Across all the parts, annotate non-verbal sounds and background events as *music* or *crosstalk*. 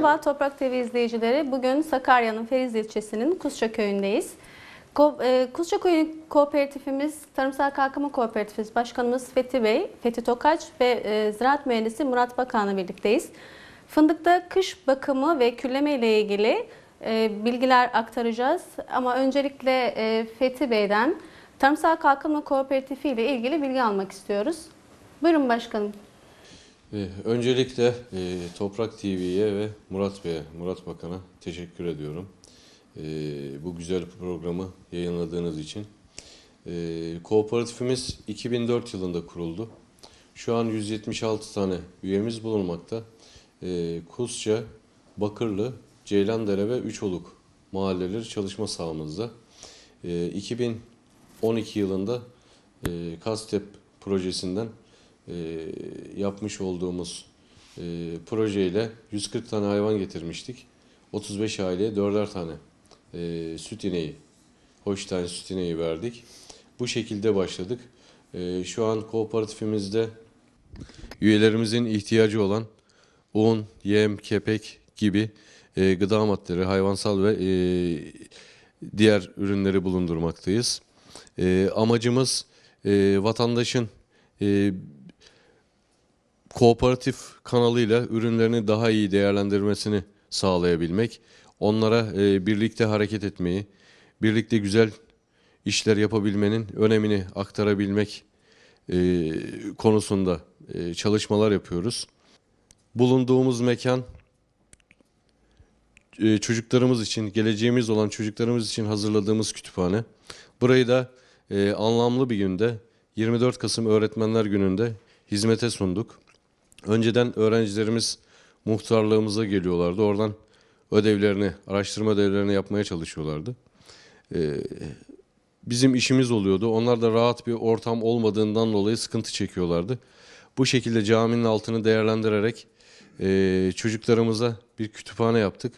Merhaba Toprak TV izleyicileri. Bugün Sakarya'nın Feriz ilçesinin Kuzça köyündeyiz. Ko e, Kuzça Köyü Kooperatifimiz, Tarımsal Kalkınma Kooperatifimiz Başkanımız Fethi Bey, Fethi Tokaç ve e, Ziraat Mühendisi Murat Bakan'la birlikteyiz. Fındıkta kış bakımı ve külleme ile ilgili e, bilgiler aktaracağız. Ama öncelikle e, Fethi Bey'den Tarımsal Kalkınma Kooperatifi ile ilgili bilgi almak istiyoruz. Buyurun başkanım. Ee, öncelikle e, Toprak TV'ye ve Murat Bey'e, Murat Bakan'a teşekkür ediyorum. Ee, bu güzel programı yayınladığınız için. Ee, kooperatifimiz 2004 yılında kuruldu. Şu an 176 tane üyemiz bulunmakta. E, Kusça, Bakırlı, Ceylandere ve Üçoluk mahalleleri çalışma sahamızda. 2012 yılında e, KASTEP projesinden e, yapmış olduğumuz e, projeyle 140 tane hayvan getirmiştik. 35 aileye 4'er tane e, süt ineği, hoş tane süt ineği verdik. Bu şekilde başladık. E, şu an kooperatifimizde üyelerimizin ihtiyacı olan un, yem, kepek gibi e, gıda maddeleri, hayvansal ve e, diğer ürünleri bulundurmaktayız. E, amacımız e, vatandaşın e, kooperatif kanalıyla ürünlerini daha iyi değerlendirmesini sağlayabilmek, onlara e, birlikte hareket etmeyi, birlikte güzel işler yapabilmenin önemini aktarabilmek e, konusunda e, çalışmalar yapıyoruz. Bulunduğumuz mekan e, çocuklarımız için, geleceğimiz olan çocuklarımız için hazırladığımız kütüphane. Burayı da e, anlamlı bir günde 24 Kasım Öğretmenler Günü'nde hizmete sunduk. Önceden öğrencilerimiz muhtarlığımıza geliyorlardı. Oradan ödevlerini, araştırma ödevlerini yapmaya çalışıyorlardı. Ee, bizim işimiz oluyordu. Onlar da rahat bir ortam olmadığından dolayı sıkıntı çekiyorlardı. Bu şekilde caminin altını değerlendirerek e, çocuklarımıza bir kütüphane yaptık.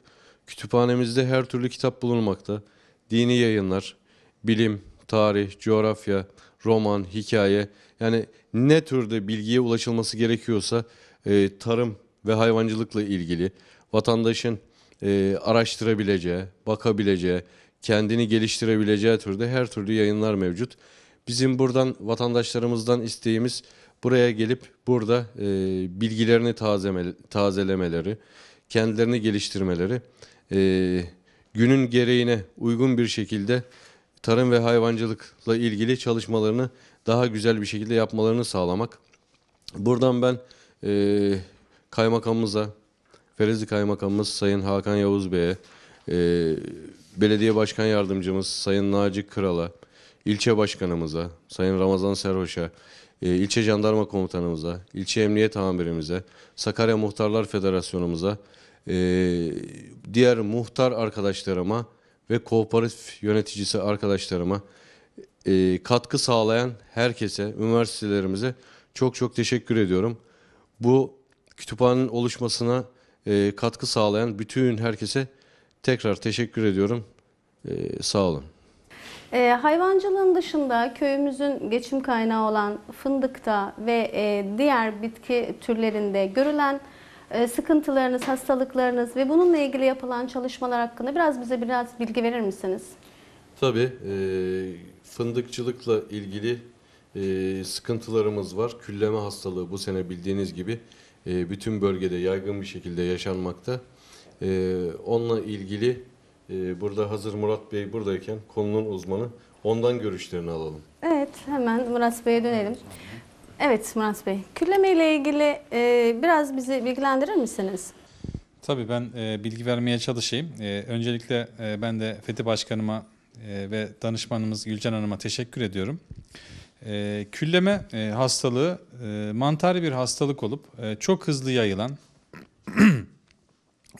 Kütüphanemizde her türlü kitap bulunmakta. Dini yayınlar, bilim, tarih, coğrafya, roman, hikaye yani ne türde bilgiye ulaşılması gerekiyorsa e, tarım ve hayvancılıkla ilgili vatandaşın e, araştırabileceği, bakabileceği, kendini geliştirebileceği türde her türlü yayınlar mevcut. Bizim buradan vatandaşlarımızdan isteğimiz buraya gelip burada e, bilgilerini tazeme, tazelemeleri, kendilerini geliştirmeleri, e, günün gereğine uygun bir şekilde tarım ve hayvancılıkla ilgili çalışmalarını daha güzel bir şekilde yapmalarını sağlamak. Buradan ben e, kaymakamımıza, Ferezli Kaymakamımız Sayın Hakan Yavuz Bey'e, e, Belediye Başkan Yardımcımız Sayın Naci Kral'a, ilçe başkanımıza, Sayın Ramazan Serhoş'a, e, ilçe jandarma komutanımıza, ilçe emniyet amirimize, Sakarya Muhtarlar Federasyonumuza, e, diğer muhtar arkadaşlarıma, ve kooperatif yöneticisi arkadaşlarıma, e, katkı sağlayan herkese, üniversitelerimize çok çok teşekkür ediyorum. Bu kütüphanenin oluşmasına e, katkı sağlayan bütün herkese tekrar teşekkür ediyorum. E, sağ olun. E, hayvancılığın dışında köyümüzün geçim kaynağı olan fındıkta ve e, diğer bitki türlerinde görülen e, sıkıntılarınız, hastalıklarınız ve bununla ilgili yapılan çalışmalar hakkında biraz bize biraz bilgi verir misiniz? Tabii. E, fındıkçılıkla ilgili e, sıkıntılarımız var. Külleme hastalığı bu sene bildiğiniz gibi e, bütün bölgede yaygın bir şekilde yaşanmakta. E, onunla ilgili e, burada hazır Murat Bey buradayken konunun uzmanı ondan görüşlerini alalım. Evet hemen Murat Bey'e dönelim. Evet Murat Bey, külleme ile ilgili e, biraz bizi bilgilendirir misiniz? Tabii ben e, bilgi vermeye çalışayım. E, öncelikle e, ben de FETÖ Başkanıma e, ve danışmanımız Gülcan Hanım'a teşekkür ediyorum. E, külleme e, hastalığı e, mantari bir hastalık olup e, çok hızlı yayılan, *clears throat*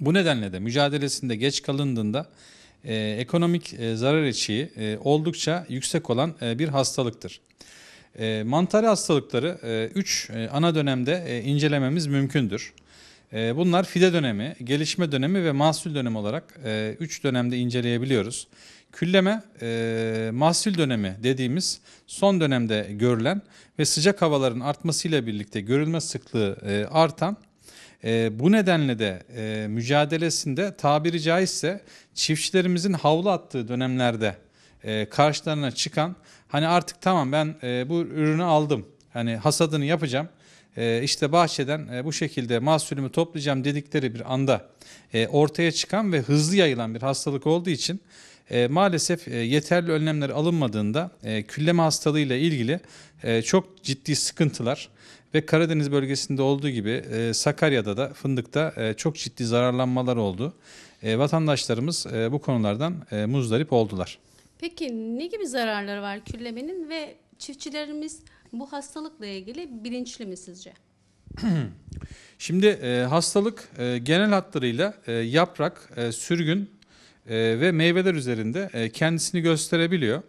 bu nedenle de mücadelesinde geç kalındığında e, ekonomik e, zarar eşiği e, oldukça yüksek olan e, bir hastalıktır. E, mantarı hastalıkları 3 e, e, ana dönemde e, incelememiz mümkündür. E, bunlar fide dönemi, gelişme dönemi ve mahsul dönemi olarak 3 e, dönemde inceleyebiliyoruz. Külleme, e, mahsul dönemi dediğimiz son dönemde görülen ve sıcak havaların artmasıyla birlikte görülme sıklığı e, artan e, bu nedenle de e, mücadelesinde tabiri caizse çiftçilerimizin havlu attığı dönemlerde e, karşılarına çıkan Hani artık tamam ben e, bu ürünü aldım. Hani hasadını yapacağım. E, işte bahçeden e, bu şekilde mahsulümü toplayacağım dedikleri bir anda e, ortaya çıkan ve hızlı yayılan bir hastalık olduğu için e, maalesef e, yeterli önlemler alınmadığında e, külleme hastalığıyla ilgili e, çok ciddi sıkıntılar ve Karadeniz bölgesinde olduğu gibi e, Sakarya'da da fındıkta e, çok ciddi zararlanmalar oldu. E, vatandaşlarımız e, bu konulardan e, muzdarip oldular. Peki ne gibi zararları var küllemenin ve çiftçilerimiz bu hastalıkla ilgili bilinçli mi sizce? *clears throat* Şimdi e, hastalık e, genel hatlarıyla e, yaprak, e, sürgün e, ve meyveler üzerinde e, kendisini gösterebiliyor.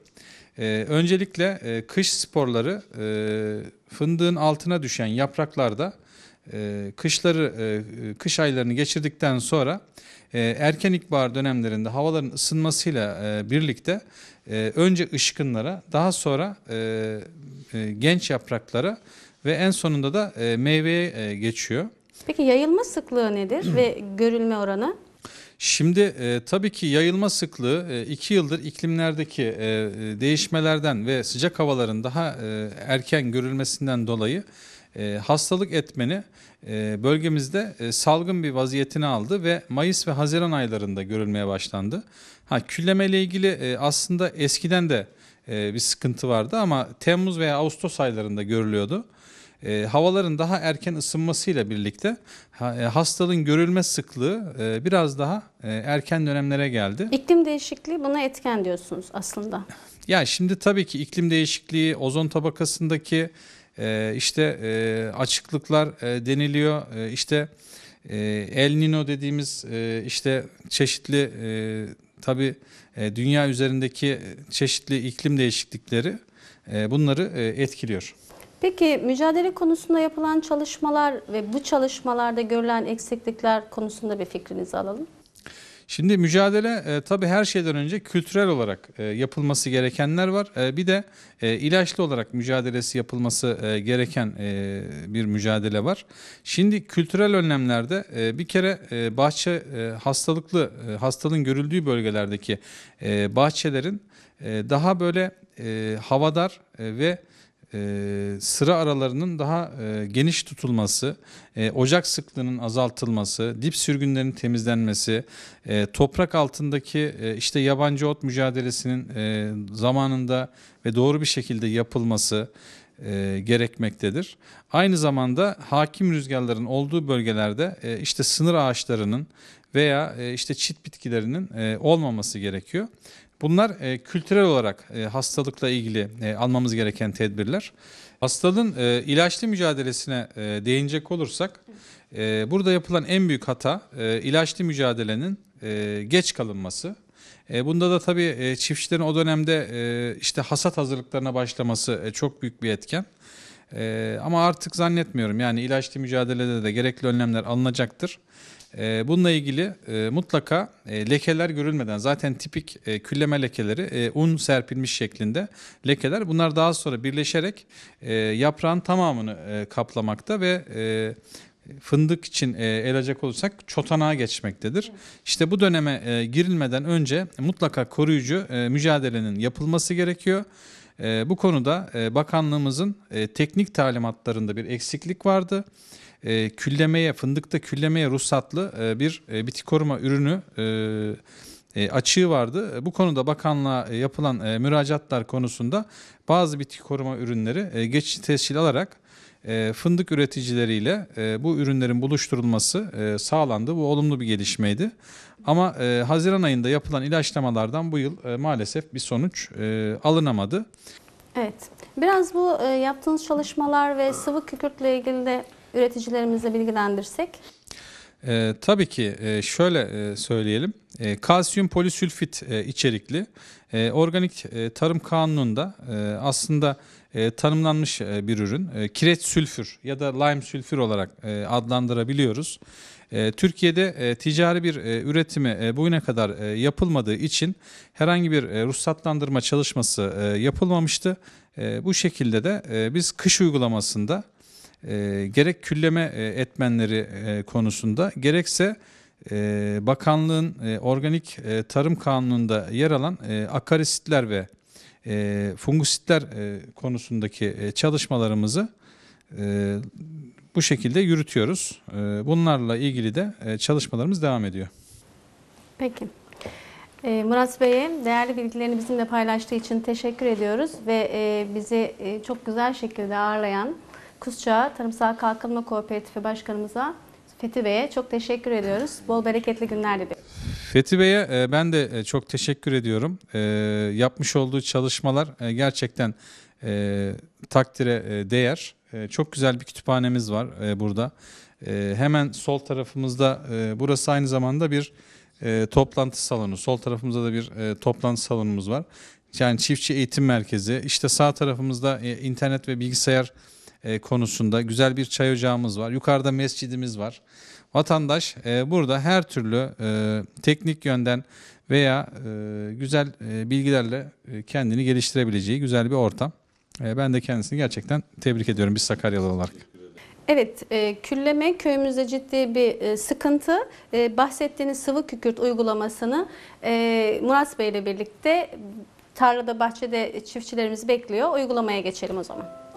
E, öncelikle e, kış sporları e, fındığın altına düşen yapraklarda e, kışları e, kış aylarını geçirdikten sonra e, erken ilkbahar dönemlerinde havaların ısınmasıyla birlikte önce ışkınlara daha sonra genç yapraklara ve en sonunda da meyveye geçiyor. Peki yayılma sıklığı nedir ve görülme oranı? Şimdi e, tabii ki yayılma sıklığı e, iki yıldır iklimlerdeki e, değişmelerden ve sıcak havaların daha e, erken görülmesinden dolayı e, hastalık etmeni e, bölgemizde e, salgın bir vaziyetini aldı ve Mayıs ve Haziran aylarında görülmeye başlandı. Ha külleme ile ilgili e, aslında eskiden de e, bir sıkıntı vardı ama Temmuz veya Ağustos aylarında görülüyordu e, havaların daha erken ısınmasıyla birlikte e, hastalığın görülme sıklığı e, biraz daha e, erken dönemlere geldi. İklim değişikliği buna etken diyorsunuz aslında. Ya yani şimdi tabii ki iklim değişikliği, ozon tabakasındaki e, işte e, açıklıklar e, deniliyor. E, işte e, El Nino dediğimiz e, işte çeşitli e, tabi e, dünya üzerindeki çeşitli iklim değişiklikleri e, bunları e, etkiliyor. Peki mücadele konusunda yapılan çalışmalar ve bu çalışmalarda görülen eksiklikler konusunda bir fikrinizi alalım. Şimdi mücadele e, tabii her şeyden önce kültürel olarak e, yapılması gerekenler var. E, bir de e, ilaçlı olarak mücadelesi yapılması e, gereken e, bir mücadele var. Şimdi kültürel önlemlerde e, bir kere e, bahçe e, hastalıklı e, hastalığın görüldüğü bölgelerdeki e, bahçelerin e, daha böyle e, havadar e, ve e, sıra aralarının daha e, geniş tutulması, e, ocak sıklığının azaltılması, dip sürgünlerin temizlenmesi, e, toprak altındaki e, işte yabancı ot mücadelesinin e, zamanında ve doğru bir şekilde yapılması, e, gerekmektedir. Aynı zamanda hakim rüzgarların olduğu bölgelerde e, işte sınır ağaçlarının veya e, işte çit bitkilerinin e, olmaması gerekiyor. Bunlar e, kültürel olarak e, hastalıkla ilgili e, almamız gereken tedbirler. Hastalığın e, ilaçlı mücadelesine e, değinecek olursak, e, burada yapılan en büyük hata e, ilaçlı mücadelenin e, geç kalınması. E, bunda da tabii e, çiftçilerin o dönemde e, işte hasat hazırlıklarına başlaması e, çok büyük bir etken. E, ama artık zannetmiyorum yani ilaçlı mücadelede de gerekli önlemler alınacaktır. Ee, bununla ilgili e, mutlaka e, lekeler görülmeden zaten tipik e, külleme lekeleri un serpilmiş şeklinde lekeler. Bunlar daha sonra birleşerek yaprağın tamamını kaplamakta ve fındık için el olursak çotanağa geçmektedir. İşte bu döneme girilmeden önce mutlaka koruyucu mücadelenin yapılması gerekiyor. Bu konuda bakanlığımızın teknik talimatlarında bir eksiklik vardı e, küllemeye, fındıkta küllemeye ruhsatlı e, bir e, bitki koruma ürünü e, e, açığı vardı. E, bu konuda bakanlığa e, yapılan e, müracaatlar konusunda bazı bitki koruma ürünleri e, geçici tescil alarak e, fındık üreticileriyle e, bu ürünlerin buluşturulması e, sağlandı. Bu olumlu bir gelişmeydi. Ama e, Haziran ayında yapılan ilaçlamalardan bu yıl e, maalesef bir sonuç e, alınamadı. Evet, biraz bu e, yaptığınız çalışmalar ve sıvı kükürtle ilgili de üreticilerimizi bilgilendirsek? E, tabii ki e, şöyle e, söyleyelim. E, kalsiyum polisülfit e, içerikli e, organik e, tarım kanununda e, aslında e, tanımlanmış e, bir ürün. E, kireç sülfür ya da lime sülfür olarak e, adlandırabiliyoruz. E, Türkiye'de e, ticari bir e, üretimi e, bugüne kadar e, yapılmadığı için herhangi bir e, ruhsatlandırma çalışması e, yapılmamıştı. E, bu şekilde de e, biz kış uygulamasında e, gerek külleme e, etmenleri e, konusunda gerekse e, bakanlığın e, organik e, tarım kanununda yer alan e, akarisitler ve e, fungusitler e, konusundaki e, çalışmalarımızı e, bu şekilde yürütüyoruz. E, bunlarla ilgili de e, çalışmalarımız devam ediyor. Peki. E, Murat Bey'e değerli bilgilerini bizimle paylaştığı için teşekkür ediyoruz ve e, bizi e, çok güzel şekilde ağırlayan Kuzçağ Tarımsal Kalkınma Kooperatifi Başkanımıza Fethi Bey'e çok teşekkür ediyoruz. Bol bereketli günler diliyorum. Fethi Bey'e e, ben de e, çok teşekkür ediyorum. E, yapmış olduğu çalışmalar gerçekten takdire değer. Çok güzel bir kütüphanemiz var burada. Hemen sol tarafımızda burası aynı zamanda bir toplantı salonu. Sol tarafımızda da bir toplantı salonumuz var. Yani çiftçi eğitim merkezi. İşte sağ tarafımızda internet ve bilgisayar e, konusunda güzel bir çay ocağımız var. Yukarıda mescidimiz var. Vatandaş e, burada her türlü e, teknik yönden veya güzel bilgilerle kendini geliştirebileceği güzel bir ortam. ben de kendisini gerçekten tebrik ediyorum biz Sakaryalı olarak. Evet, e, külleme köyümüzde ciddi bir sıkıntı. bahsettiğiniz sıvı kükürt uygulamasını Murat Bey ile birlikte tarlada, bahçede çiftçilerimiz bekliyor. Uygulamaya geçelim o zaman.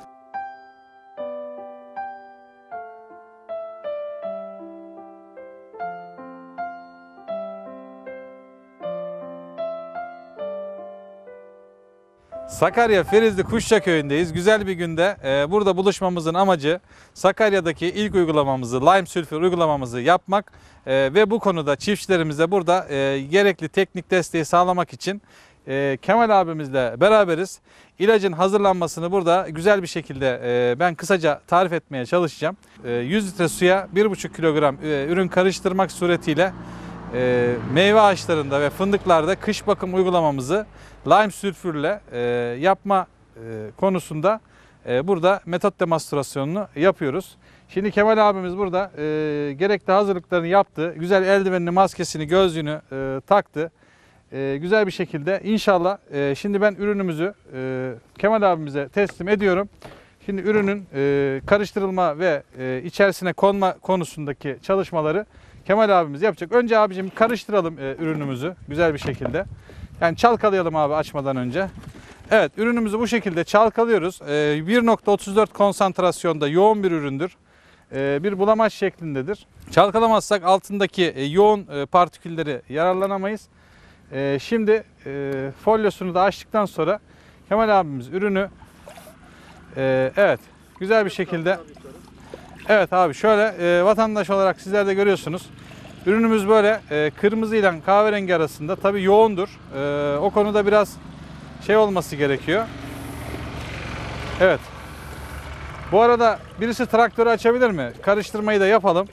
Sakarya Ferizli Kuşça Köyü'ndeyiz. Güzel bir günde e, burada buluşmamızın amacı Sakarya'daki ilk uygulamamızı, lime sülfür uygulamamızı yapmak e, ve bu konuda çiftçilerimize burada e, gerekli teknik desteği sağlamak için e, Kemal abimizle beraberiz. İlacın hazırlanmasını burada güzel bir şekilde e, ben kısaca tarif etmeye çalışacağım. E, 100 litre suya 1,5 kilogram e, ürün karıştırmak suretiyle e, meyve ağaçlarında ve fındıklarda kış bakım uygulamamızı lime sülfürle e, yapma e, konusunda e, burada metot demonstrasyonunu yapıyoruz. Şimdi Kemal abimiz burada e, gerekli hazırlıklarını yaptı. Güzel eldivenini, maskesini, gözlüğünü e, taktı. E, güzel bir şekilde inşallah e, şimdi ben ürünümüzü e, Kemal abimize teslim ediyorum. Şimdi ürünün e, karıştırılma ve e, içerisine konma konusundaki çalışmaları Kemal abimiz yapacak. Önce abicim karıştıralım e, ürünümüzü güzel bir şekilde. Yani çalkalayalım abi açmadan önce. Evet ürünümüzü bu şekilde çalkalıyoruz. E, 1.34 konsantrasyonda yoğun bir üründür. E, bir bulamaç şeklindedir. Çalkalamazsak altındaki e, yoğun e, partikülleri yararlanamayız. E, şimdi e, folyosunu da açtıktan sonra Kemal abimiz ürünü e, evet güzel bir şekilde Evet abi şöyle e, vatandaş olarak sizler de görüyorsunuz. Ürünümüz böyle e, kırmızı ile kahverengi arasında tabi yoğundur. E, o konuda biraz şey olması gerekiyor. Evet. Bu arada birisi traktörü açabilir mi? Karıştırmayı da yapalım.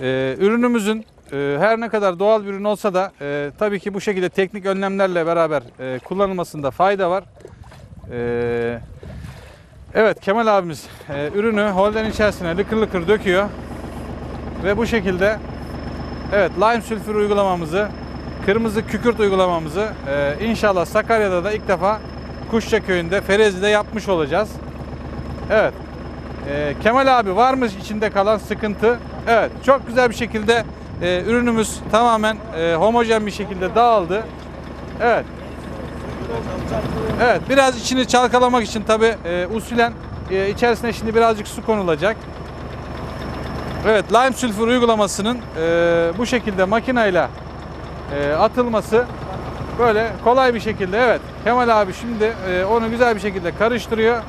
E, ürünümüzün e, her ne kadar doğal bir ürün olsa da e, tabii ki bu şekilde teknik önlemlerle beraber e, kullanılmasında fayda var. E, Evet Kemal abimiz e, ürünü holden içerisine lıkır lıkır döküyor. Ve bu şekilde evet lime sülfür uygulamamızı, kırmızı kükürt uygulamamızı e, inşallah Sakarya'da da ilk defa Kuşça köyünde Ferezi'de yapmış olacağız. Evet. E, Kemal abi var mı içinde kalan sıkıntı. Evet çok güzel bir şekilde e, ürünümüz tamamen e, homojen bir şekilde dağıldı. Evet. Evet biraz içini çalkalamak için tabi e, usulen e, içerisine şimdi birazcık su konulacak. Evet lime sülfür uygulamasının e, bu şekilde makineyle e, atılması böyle kolay bir şekilde evet Kemal abi şimdi e, onu güzel bir şekilde karıştırıyor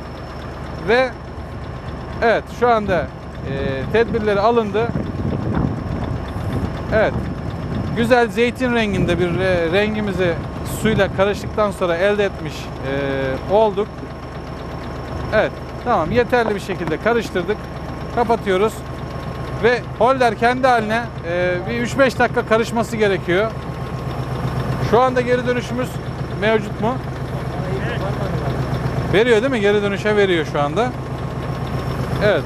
ve evet şu anda e, tedbirleri alındı. Evet güzel zeytin renginde bir e, rengimizi suyla karıştıktan sonra elde etmiş e, olduk. Evet tamam yeterli bir şekilde karıştırdık. Kapatıyoruz. Ve holder kendi haline e, bir 3-5 dakika karışması gerekiyor. Şu anda geri dönüşümüz mevcut mu? Veriyor değil mi? Geri dönüşe veriyor şu anda. Evet.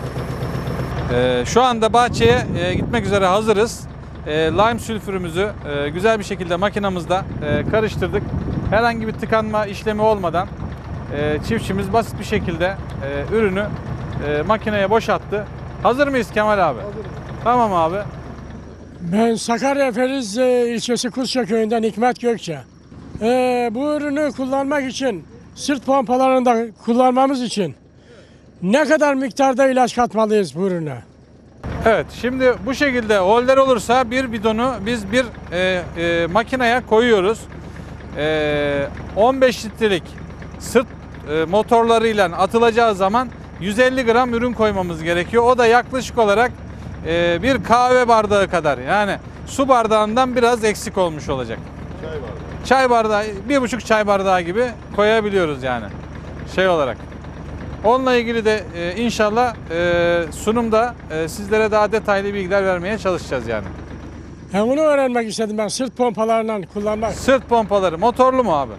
Ee, şu anda bahçeye e, gitmek üzere hazırız. Ee, lime sülfürümüzü e, güzel bir şekilde makinamızda e, karıştırdık. Herhangi bir tıkanma işlemi olmadan e, çiftçimiz basit bir şekilde ürünü e, makineye boşalttı. Hazır mıyız Kemal abi? Hazırız. Tamam abi. Ben Sakarya Feriz ilçesi Kuzça köyünden Hikmet Gökçe. E, bu ürünü kullanmak için sırt pompalarında kullanmamız için ne kadar miktarda ilaç katmalıyız bu ürüne? Evet şimdi bu şekilde holder olursa bir bidonu biz bir e, e, makineye koyuyoruz. E, 15 litrelik sırt e, motorlarıyla atılacağı zaman 150 gram ürün koymamız gerekiyor. O da yaklaşık olarak e, bir kahve bardağı kadar yani su bardağından biraz eksik olmuş olacak. Çay bardağı. Çay bardağı, bir buçuk çay bardağı gibi koyabiliyoruz yani şey olarak. Onunla ilgili de e, inşallah e, sunumda e, sizlere daha detaylı bilgiler vermeye çalışacağız yani. Hem bunu öğrenmek istedim ben sırt pompalarından kullanmak. Sırt pompaları motorlu mu abi?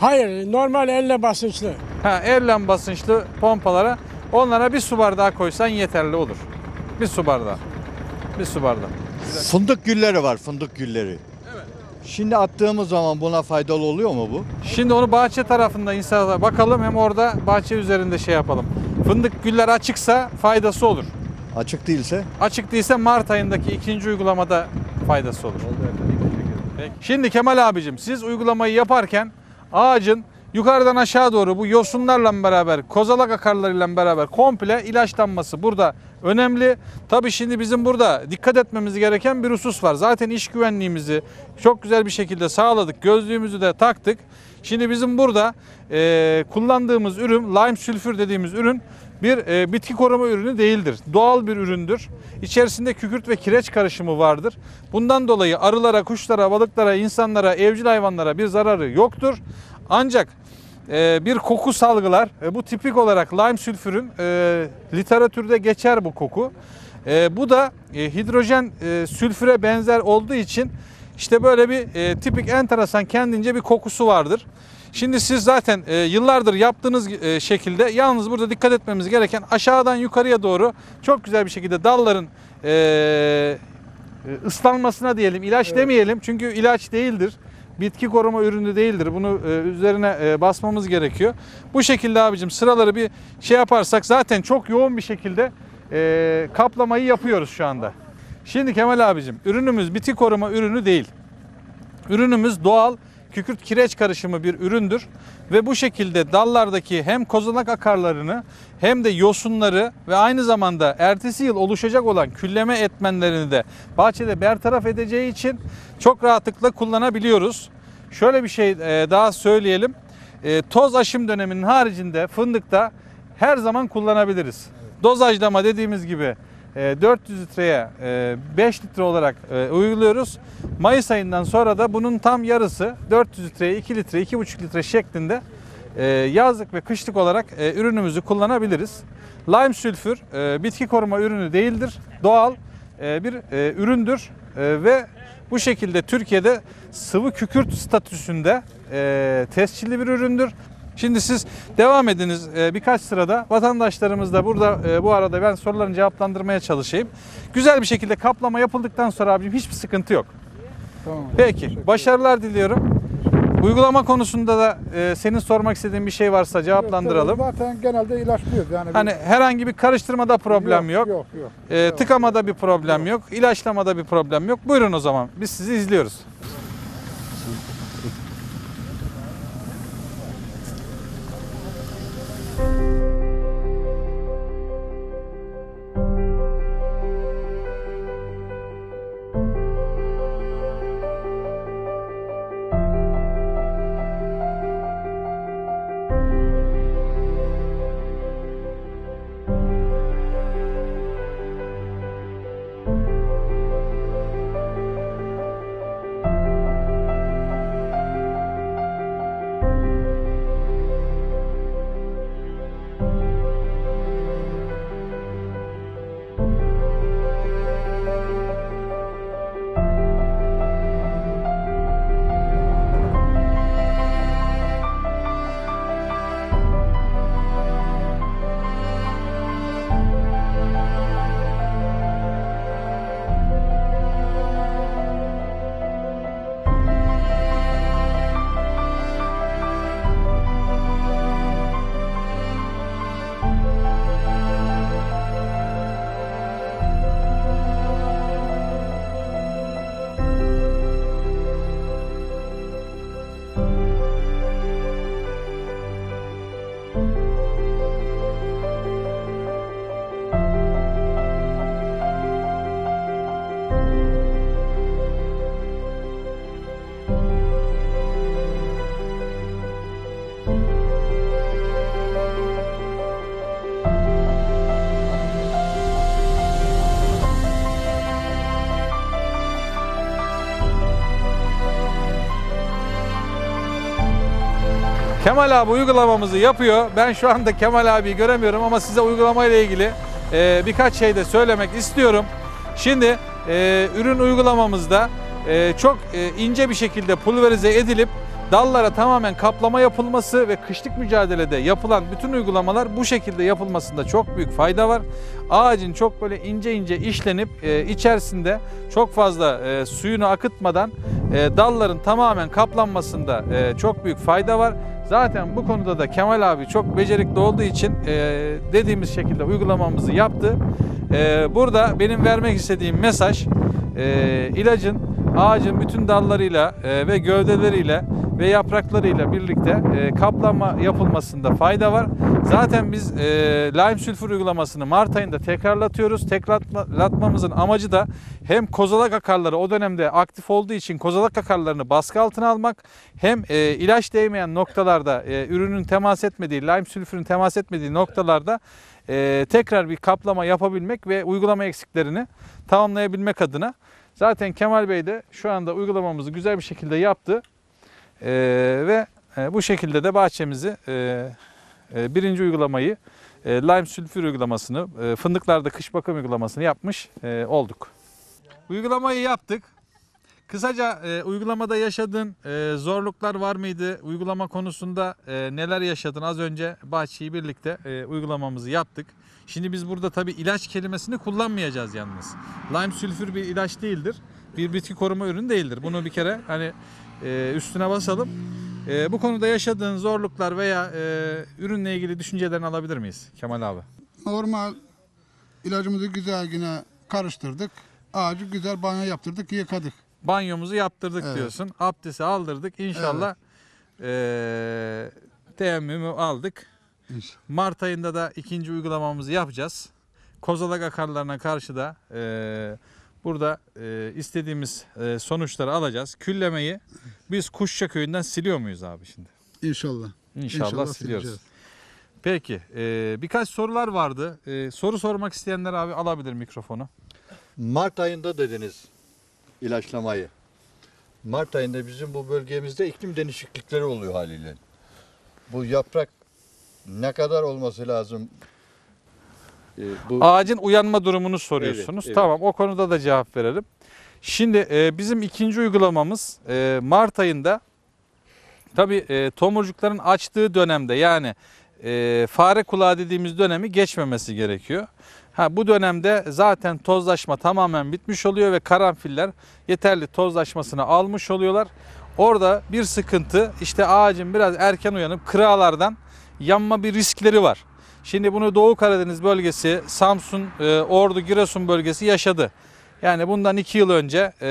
Hayır normal elle basınçlı. Ha, elle basınçlı pompalara onlara bir su bardağı koysan yeterli olur. Bir su bardağı. Bir su bardağı. Fındık gülleri var fındık gülleri. Şimdi attığımız zaman buna faydalı oluyor mu bu? Şimdi onu bahçe tarafında insanlara bakalım hem orada bahçe üzerinde şey yapalım. Fındık güller açıksa faydası olur. Açık değilse? Açık değilse Mart ayındaki ikinci uygulamada faydası olur. Oldu efendim. Peki. Şimdi Kemal abicim siz uygulamayı yaparken ağacın yukarıdan aşağı doğru bu yosunlarla beraber, kozalak akarlarıyla beraber komple ilaçlanması burada önemli. Tabii şimdi bizim burada dikkat etmemiz gereken bir husus var. Zaten iş güvenliğimizi çok güzel bir şekilde sağladık. Gözlüğümüzü de taktık. Şimdi bizim burada e, kullandığımız ürün lime sülfür dediğimiz ürün bir e, bitki koruma ürünü değildir. Doğal bir üründür. İçerisinde kükürt ve kireç karışımı vardır. Bundan dolayı arılara, kuşlara, balıklara, insanlara, evcil hayvanlara bir zararı yoktur. Ancak ee, bir koku salgılar. Ee, bu tipik olarak lime sülfürün e, literatürde geçer bu koku. Ee, bu da e, hidrojen e, sülfüre benzer olduğu için işte böyle bir e, tipik enteresan kendince bir kokusu vardır. Şimdi siz zaten yıllardır yaptığınız şekilde yalnız burada dikkat etmemiz gereken aşağıdan yukarıya doğru çok güzel bir şekilde dalların ıslanmasına diyelim ilaç evet. demeyelim çünkü ilaç değildir bitki koruma ürünü değildir. Bunu e, üzerine e, basmamız gerekiyor. Bu şekilde abicim sıraları bir şey yaparsak zaten çok yoğun bir şekilde e, kaplamayı yapıyoruz şu anda. Şimdi Kemal abicim ürünümüz bitki koruma ürünü değil. Ürünümüz doğal kükürt kireç karışımı bir üründür ve bu şekilde dallardaki hem kozanak akarlarını hem de yosunları ve aynı zamanda ertesi yıl oluşacak olan külleme etmenlerini de bahçede bertaraf edeceği için çok rahatlıkla kullanabiliyoruz. Şöyle bir şey e, daha söyleyelim. E, toz aşım döneminin haricinde fındıkta her zaman kullanabiliriz. Dozajlama dediğimiz gibi 400 e, litreye 5 e, litre olarak e, uyguluyoruz. Mayıs ayından sonra da bunun tam yarısı 400 litreye 2 litre 2,5 litre şeklinde yazlık ve kışlık olarak ürünümüzü kullanabiliriz. Lime sülfür bitki koruma ürünü değildir. Doğal bir üründür ve bu şekilde Türkiye'de sıvı kükürt statüsünde tescilli bir üründür. Şimdi siz devam ediniz e, birkaç sırada vatandaşlarımız da burada e, bu arada ben sorularını cevaplandırmaya çalışayım. Güzel bir şekilde kaplama yapıldıktan sonra abicim hiçbir sıkıntı yok. Tamam. Peki başarılar diliyorum. Uygulama konusunda da e, senin sormak istediğin bir şey varsa cevaplandıralım. Yok, zaten genelde ilaçlıyoruz yani. Hani herhangi bir karıştırmada problem yok. Yok yok. yok. E, tıkamada bir problem yok. yok. İlaçlamada bir problem yok. Buyurun o zaman biz sizi izliyoruz. Kemal abi uygulamamızı yapıyor. Ben şu anda Kemal abi göremiyorum ama size uygulamayla ilgili e, birkaç şey de söylemek istiyorum. Şimdi e, ürün uygulamamızda e, çok e, ince bir şekilde pulverize edilip dallara tamamen kaplama yapılması ve kışlık mücadelede yapılan bütün uygulamalar bu şekilde yapılmasında çok büyük fayda var. Ağacın çok böyle ince ince işlenip e, içerisinde çok fazla e, suyunu akıtmadan e, dalların tamamen kaplanmasında e, çok büyük fayda var. Zaten bu konuda da Kemal abi çok becerikli olduğu için e, dediğimiz şekilde uygulamamızı yaptı. E, burada benim vermek istediğim mesaj e, ilacın ağacın bütün dallarıyla e, ve gövdeleriyle ve yapraklarıyla birlikte e, kaplama yapılmasında fayda var. Zaten biz e, lime sülfür uygulamasını Mart ayında tekrarlatıyoruz. Tekrarlatmamızın amacı da hem kozalak akarları o dönemde aktif olduğu için kozalak akarlarını baskı altına almak hem e, ilaç değmeyen noktalarda e, ürünün temas etmediği, lime sülfürün temas etmediği noktalarda e, tekrar bir kaplama yapabilmek ve uygulama eksiklerini tamamlayabilmek adına Zaten Kemal Bey de şu anda uygulamamızı güzel bir şekilde yaptı. E, ve e, bu şekilde de bahçemizi e, e, birinci uygulamayı e, lime sülfür uygulamasını, e, fındıklarda kış bakım uygulamasını yapmış e, olduk. Uygulamayı yaptık. Kısaca e, uygulamada yaşadığın e, zorluklar var mıydı? Uygulama konusunda e, neler yaşadın? Az önce bahçeyi birlikte e, uygulamamızı yaptık. Şimdi biz burada tabi ilaç kelimesini kullanmayacağız yalnız. Lime sülfür bir ilaç değildir. Bir bitki koruma ürünü değildir. Bunu bir kere hani e, üstüne basalım. E, bu konuda yaşadığın zorluklar veya e, ürünle ilgili düşüncelerini alabilir miyiz Kemal abi? Normal ilacımızı güzel yine karıştırdık. Ağacı güzel banyo yaptırdık, yıkadık. Banyomuzu yaptırdık Evet. diyorsun. Abdesti aldırdık. İnşallah e, teyemmümü aldık. İnşallah. Mart ayında da ikinci uygulamamızı yapacağız. Kozalak akarlarına karşı da e, burada e, istediğimiz e, sonuçları alacağız. Küllemeyi biz Kuşça köyünden siliyor muyuz abi şimdi? İnşallah. İnşallah, İnşallah siliyoruz. Peki. E, birkaç sorular vardı. E, soru sormak isteyenler abi alabilir mikrofonu. Mart ayında dediniz ilaçlamayı. Mart ayında bizim bu bölgemizde iklim değişiklikleri oluyor haliyle. Bu yaprak ne kadar olması lazım? Ee, bu... Ağacın uyanma durumunu soruyorsunuz. Evet, evet. Tamam o konuda da cevap verelim. Şimdi e, bizim ikinci uygulamamız e, Mart ayında tabi e, tomurcukların açtığı dönemde yani e, fare kulağı dediğimiz dönemi geçmemesi gerekiyor. Ha, bu dönemde zaten tozlaşma tamamen bitmiş oluyor ve karanfiller yeterli tozlaşmasını almış oluyorlar. Orada bir sıkıntı işte ağacın biraz erken uyanıp kıralardan yanma bir riskleri var. Şimdi bunu Doğu Karadeniz bölgesi, Samsun, e, Ordu, Giresun bölgesi yaşadı. Yani bundan iki yıl önce e,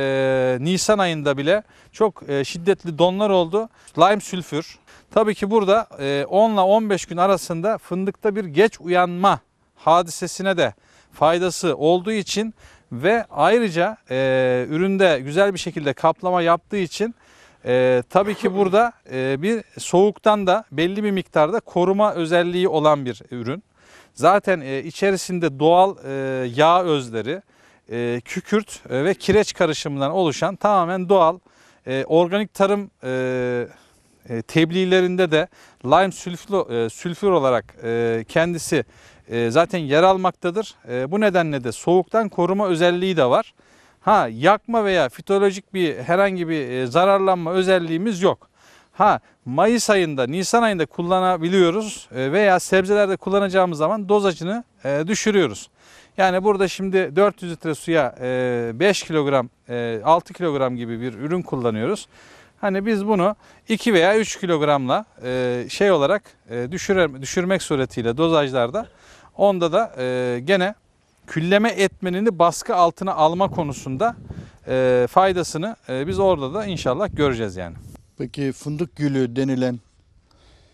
Nisan ayında bile çok e, şiddetli donlar oldu. Lime sülfür. Tabii ki burada 10 ile 15 gün arasında fındıkta bir geç uyanma hadisesine de faydası olduğu için ve ayrıca e, üründe güzel bir şekilde kaplama yaptığı için ee, tabii ki burada e, bir soğuktan da belli bir miktarda koruma özelliği olan bir ürün. Zaten e, içerisinde doğal e, yağ özleri, e, kükürt e, ve kireç karışımından oluşan tamamen doğal e, organik tarım e, e, tebliğlerinde de lime sülflo, e, sülfür olarak e, kendisi e, zaten yer almaktadır. E, bu nedenle de soğuktan koruma özelliği de var. Ha yakma veya fitolojik bir herhangi bir e, zararlanma özelliğimiz yok. Ha Mayıs ayında, Nisan ayında kullanabiliyoruz e, veya sebzelerde kullanacağımız zaman dozacını e, düşürüyoruz. Yani burada şimdi 400 litre suya 5 kilogram, 6 kilogram gibi bir ürün kullanıyoruz. Hani biz bunu 2 veya 3 kilogramla şey olarak düşürmek suretiyle dozajlarda onda da gene külleme etmenini baskı altına alma konusunda e, faydasını e, biz orada da inşallah göreceğiz yani. Peki fındık gülü denilen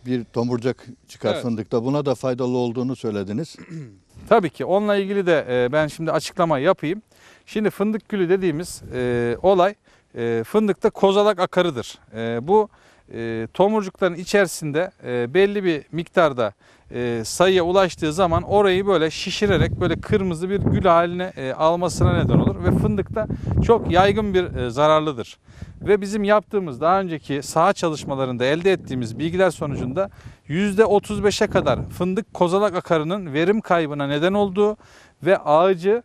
bir tomurcak çıkar evet. fındıkta. Buna da faydalı olduğunu söylediniz. *clears throat* Tabii ki. Onunla ilgili de e, ben şimdi açıklama yapayım. Şimdi fındık gülü dediğimiz e, olay e, fındıkta kozalak akarıdır. E, bu e, tomurcukların içerisinde e, belli bir miktarda e, sayıya ulaştığı zaman orayı böyle şişirerek böyle kırmızı bir gül haline e, almasına neden olur ve fındık da çok yaygın bir e, zararlıdır. Ve bizim yaptığımız daha önceki saha çalışmalarında elde ettiğimiz bilgiler sonucunda %35'e kadar fındık kozalak akarının verim kaybına neden olduğu ve ağacı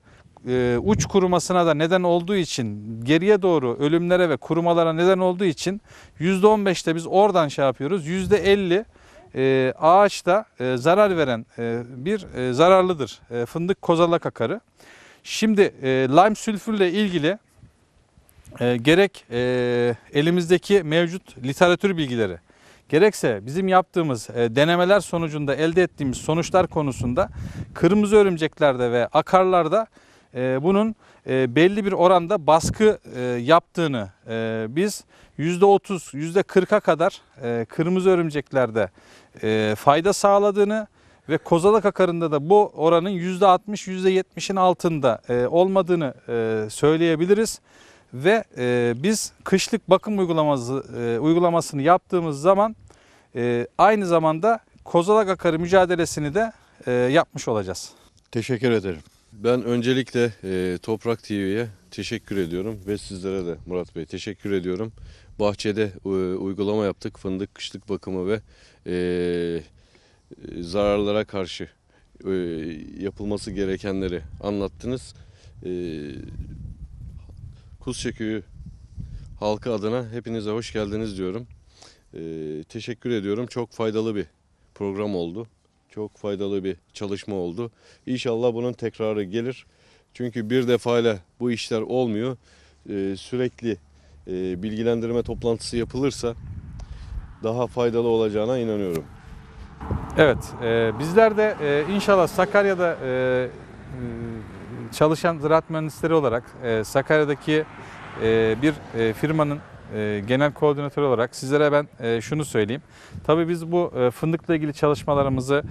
uç kurumasına da neden olduğu için geriye doğru ölümlere ve kurumalara neden olduğu için %15'te biz oradan şey yapıyoruz. %50 ee, ağaçta e, zarar veren e, bir e, zararlıdır. fındık kozalak akarı. Şimdi e, lime sülfürle ilgili gerek elimizdeki mevcut literatür bilgileri, gerekse bizim yaptığımız denemeler sonucunda elde ettiğimiz sonuçlar konusunda kırmızı örümceklerde ve akarlarda e, bunun belli bir oranda baskı e, yaptığını e, biz %30, %40'a kadar kırmızı örümceklerde e, fayda sağladığını ve kozalak akarında da bu oranın %60-%70'in altında e, olmadığını e, söyleyebiliriz. Ve e, biz kışlık bakım uygulaması e, uygulamasını yaptığımız zaman e, aynı zamanda kozalak akarı mücadelesini de e, yapmış olacağız. Teşekkür ederim. Ben öncelikle e, Toprak TV'ye teşekkür ediyorum ve sizlere de Murat Bey teşekkür ediyorum. Bahçede e, uygulama yaptık fındık kışlık bakımı ve e, zararlara karşı e, yapılması gerekenleri anlattınız. E, Kuzçeköy'ü halkı adına hepinize hoş geldiniz diyorum. E, teşekkür ediyorum. Çok faydalı bir program oldu çok faydalı bir çalışma oldu. İnşallah bunun tekrarı gelir. Çünkü bir defayla bu işler olmuyor. Ee, sürekli e, bilgilendirme toplantısı yapılırsa daha faydalı olacağına inanıyorum. Evet, e, bizler de e, inşallah Sakarya'da e, çalışan ziraat mühendisleri olarak e, Sakarya'daki e, bir e, firmanın e, genel koordinatör olarak sizlere ben e, şunu söyleyeyim. Tabii biz bu e, fındıkla ilgili çalışmalarımızı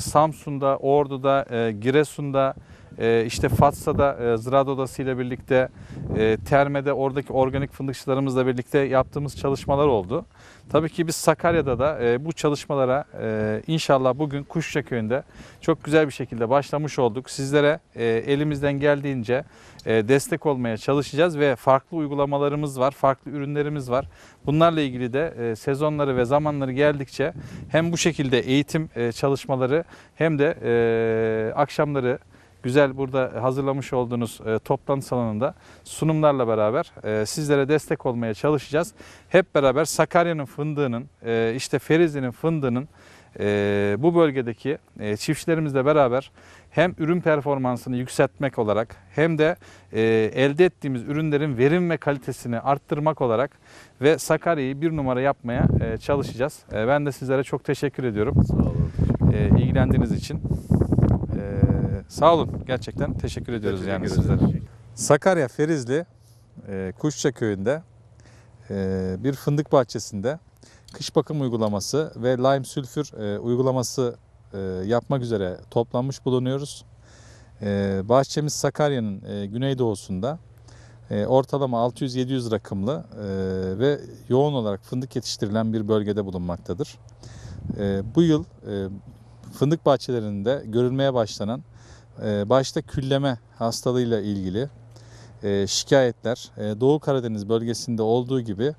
Samsun'da, Ordu'da, Giresun'da, e, işte Fatsa'da e, Odası ile birlikte e, Terme'de oradaki organik fındıkçılarımızla birlikte yaptığımız çalışmalar oldu. Tabii ki biz Sakarya'da da e, bu çalışmalara e, inşallah bugün Kuşça Köyü'nde çok güzel bir şekilde başlamış olduk. Sizlere elimizden geldiğince destek olmaya çalışacağız ve farklı uygulamalarımız var, farklı ürünlerimiz var. Bunlarla ilgili de sezonları ve zamanları geldikçe hem bu şekilde eğitim çalışmaları hem de e, akşamları güzel burada hazırlamış olduğunuz e, toplantı salonunda sunumlarla beraber e, sizlere destek olmaya çalışacağız. Hep beraber Sakarya'nın fındığının, e, işte Ferizli'nin fındığının bu bölgedeki çiftçilerimizle beraber hem ürün performansını yükseltmek olarak hem de elde ettiğimiz ürünlerin verim ve kalitesini arttırmak olarak ve Sakarya'yı bir numara yapmaya çalışacağız. ben de sizlere çok teşekkür ediyorum. Sağ olun. E, için. Sağ olun. Gerçekten teşekkür ediyoruz teşekkür yani sizlere. Sakarya Ferizli e, Kuşça Köyü'nde e, bir fındık bahçesinde kış bakım uygulaması ve lime sülfür e, uygulaması e, yapmak üzere toplanmış bulunuyoruz. bahçemiz Sakarya'nın güneydoğusunda ortalama 600-700 rakımlı ve yoğun olarak fındık yetiştirilen bir bölgede bulunmaktadır. bu yıl fındık bahçelerinde görülmeye başlanan ee, başta külleme hastalığıyla ilgili e, şikayetler e, Doğu Karadeniz bölgesinde olduğu gibi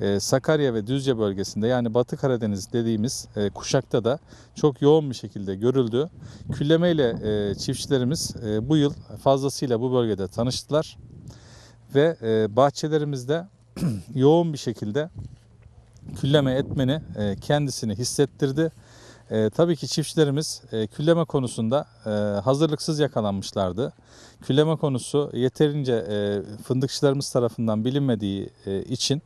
e, Sakarya ve Düzce bölgesinde yani Batı Karadeniz dediğimiz kuşakta da çok yoğun bir şekilde görüldü. Külleme ile çiftçilerimiz bu yıl fazlasıyla bu bölgede tanıştılar ve bahçelerimizde *clears throat* yoğun bir şekilde külleme etmeni kendisini hissettirdi e, tabii ki çiftçilerimiz e, külleme konusunda e, hazırlıksız yakalanmışlardı. Külleme konusu yeterince e, fındıkçılarımız tarafından bilinmediği e, için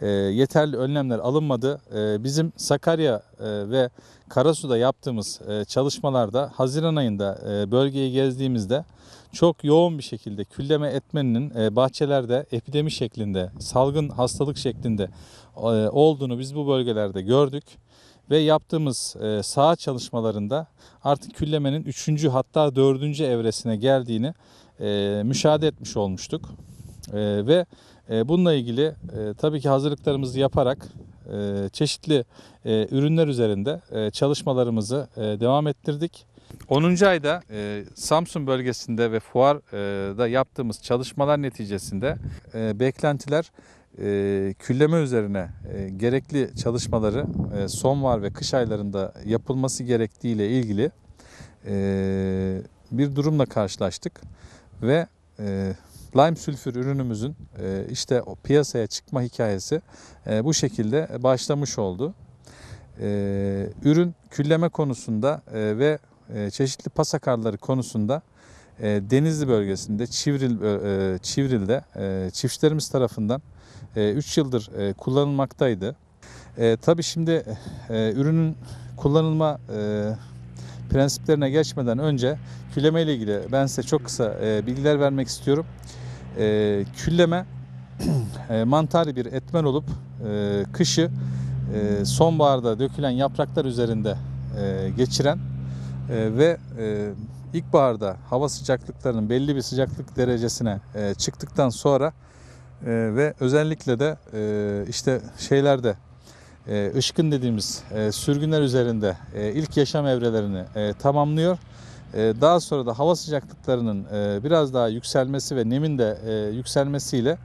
e, yeterli önlemler alınmadı. E, bizim Sakarya e, ve Karasu'da yaptığımız e, çalışmalarda Haziran ayında e, bölgeyi gezdiğimizde çok yoğun bir şekilde külleme etmeninin e, bahçelerde epidemi şeklinde, salgın hastalık şeklinde e, olduğunu biz bu bölgelerde gördük ve yaptığımız e, saha çalışmalarında artık küllemenin 3. hatta 4. evresine geldiğini e, müşahede etmiş olmuştuk. E, ve e, bununla ilgili e, tabii ki hazırlıklarımızı yaparak e, çeşitli e, ürünler üzerinde e, çalışmalarımızı e, devam ettirdik. 10. ayda e, Samsun bölgesinde ve fuarda e, yaptığımız çalışmalar neticesinde e, beklentiler e, külleme üzerine e, gerekli çalışmaları e, sonbahar ve kış aylarında yapılması gerektiği ile ilgili e, bir durumla karşılaştık ve e, lime sülfür ürünümüzün e, işte o piyasaya çıkma hikayesi e, bu şekilde başlamış oldu. E, ürün külleme konusunda e, ve e, çeşitli pasakarları konusunda e, Denizli bölgesinde Çivril e, e Çivril'de e, çiftçilerimiz tarafından 3 e, yıldır e, kullanılmaktaydı. E, Tabi şimdi ürünün kullanılma prensiplerine geçmeden önce külleme ile ilgili ben size çok kısa bilgiler vermek istiyorum. Külleme *clears throat* mantari bir etmen olup kışı sonbaharda dökülen yapraklar üzerinde geçiren ve ilkbaharda hava sıcaklıklarının belli bir sıcaklık derecesine çıktıktan sonra e, ve özellikle de e, işte şeylerde e, ışkın dediğimiz e, sürgünler üzerinde e, ilk yaşam evrelerini e, tamamlıyor. E, daha sonra da hava sıcaklıklarının e, biraz daha yükselmesi ve nemin de e, yükselmesiyle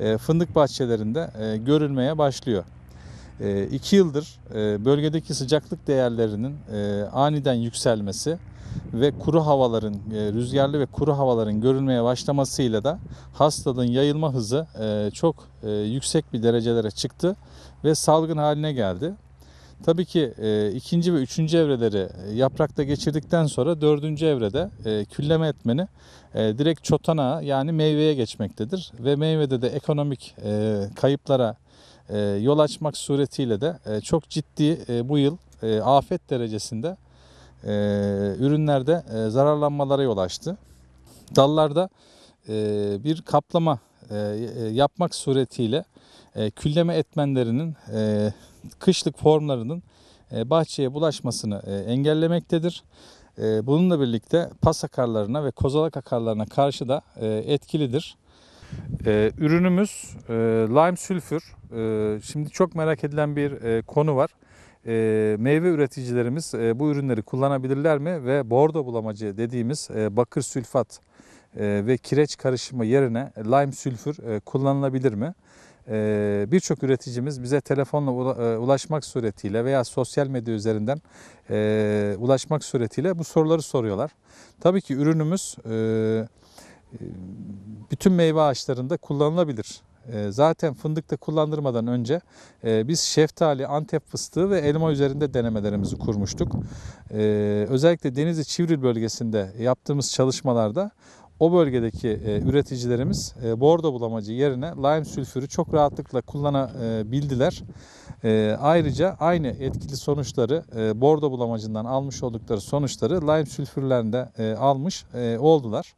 e, fındık bahçelerinde e, görülmeye başlıyor. E, iki yıldır e, bölgedeki sıcaklık değerlerinin e, aniden yükselmesi ve kuru havaların, e, rüzgarlı ve kuru havaların görülmeye başlamasıyla da hastalığın yayılma hızı e, çok e, yüksek bir derecelere çıktı ve salgın haline geldi. Tabii ki e, ikinci ve üçüncü evreleri yaprakta geçirdikten sonra dördüncü evrede e, külleme etmeni e, direkt çotana yani meyveye geçmektedir. Ve meyvede de ekonomik e, kayıplara e, yol açmak suretiyle de e, çok ciddi e, bu yıl e, afet derecesinde e, ee, ürünlerde e, zararlanmalara yol açtı. Dallarda e, bir kaplama e, e, yapmak suretiyle e, külleme etmenlerinin e, kışlık formlarının e, bahçeye bulaşmasını e, engellemektedir. E, bununla birlikte pas akarlarına ve kozalak akarlarına karşı da e, etkilidir. E, ürünümüz e, lime sülfür. E, şimdi çok merak edilen bir e, konu var e, meyve üreticilerimiz e, bu ürünleri kullanabilirler mi ve bordo bulamacı dediğimiz e, bakır sülfat e, ve kireç karışımı yerine lime sülfür e, kullanılabilir mi? E, Birçok üreticimiz bize telefonla e, ulaşmak suretiyle veya sosyal medya üzerinden e, ulaşmak suretiyle bu soruları soruyorlar. Tabii ki ürünümüz e, e bütün meyve ağaçlarında kullanılabilir. Ee, zaten fındıkta kullandırmadan önce e, biz şeftali, antep fıstığı ve elma üzerinde denemelerimizi kurmuştuk. Ee, özellikle Denizli Çivril bölgesinde yaptığımız çalışmalarda o bölgedeki e, üreticilerimiz e, bordo bulamacı yerine lime sülfürü çok rahatlıkla kullanabildiler. E, ayrıca aynı etkili sonuçları e, bordo bulamacından almış oldukları sonuçları lime sülfürlerinde almış oldular.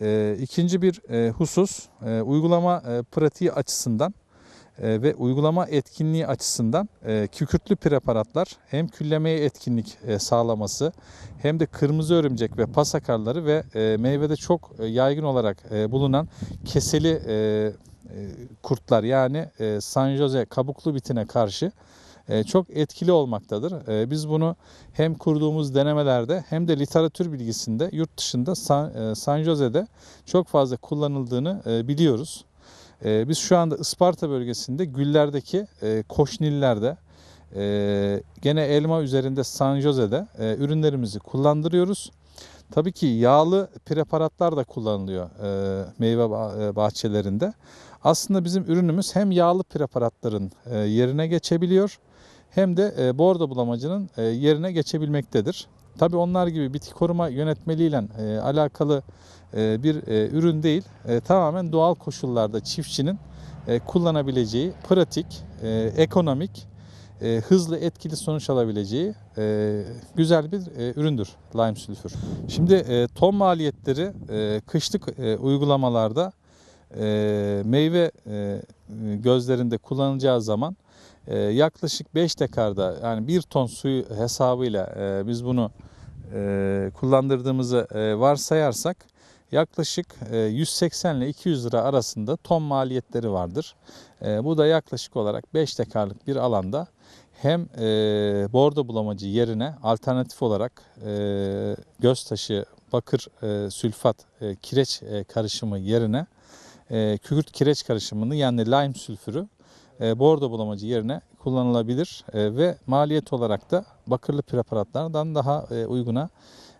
E, ikinci bir e, husus e, uygulama e, pratiği açısından e, ve uygulama etkinliği açısından e, kükürtlü preparatlar hem küllemeye etkinlik e, sağlaması hem de kırmızı örümcek ve pasakarları ve e, meyvede çok e, yaygın olarak e, bulunan keseli e, e kurtlar yani e, San Jose kabuklu bitine karşı e, çok etkili olmaktadır. E, biz bunu hem kurduğumuz denemelerde hem de literatür bilgisinde yurt dışında San, e, San Jose'de çok fazla kullanıldığını biliyoruz. Biz şu anda Isparta bölgesinde güllerdeki koşnillerde gene elma üzerinde San Jose'de ürünlerimizi kullandırıyoruz. Tabii ki yağlı preparatlar da kullanılıyor meyve bahçelerinde. Aslında bizim ürünümüz hem yağlı preparatların yerine geçebiliyor hem de e, bordo bulamacının e, yerine geçebilmektedir. Tabi onlar gibi bitki koruma yönetmeliğiyle e, alakalı bir ürün değil, tamamen doğal koşullarda çiftçinin kullanabileceği pratik, ekonomik, hızlı etkili sonuç alabileceği güzel bir üründür lime sülfür. Şimdi ton maliyetleri kışlık uygulamalarda meyve gözlerinde kullanılacağı zaman ee, yaklaşık 5 dekarda yani 1 ton suyu hesabıyla e, biz bunu e, kullandırdığımızı e, varsayarsak yaklaşık 180 e, ile 200 lira arasında ton maliyetleri vardır. bu da yaklaşık olarak 5 dekarlık bir alanda hem e, bordo bulamacı yerine alternatif olarak e, göz taşı, bakır, sülfat, kireç karışımı yerine e, kükürt kireç karışımını yani lime sülfürü e, bordo bulamacı yerine kullanılabilir e, ve maliyet olarak da bakırlı preparatlardan daha e, uyguna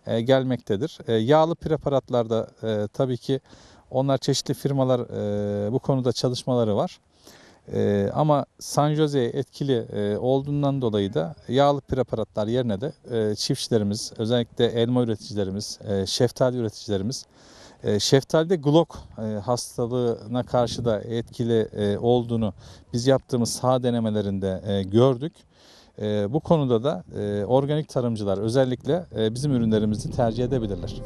gelmektedir. Yağlı preparatlarda tabii ki onlar çeşitli firmalar bu konuda çalışmaları var. ama San Jose etkili olduğundan dolayı da yağlı preparatlar yerine de çiftçilerimiz, özellikle elma üreticilerimiz, şeftali üreticilerimiz e, şeftalde glok e, hastalığına karşı da etkili e, olduğunu biz yaptığımız saha denemelerinde gördük. Bu konuda da organik tarımcılar özellikle bizim ürünlerimizi tercih edebilirler.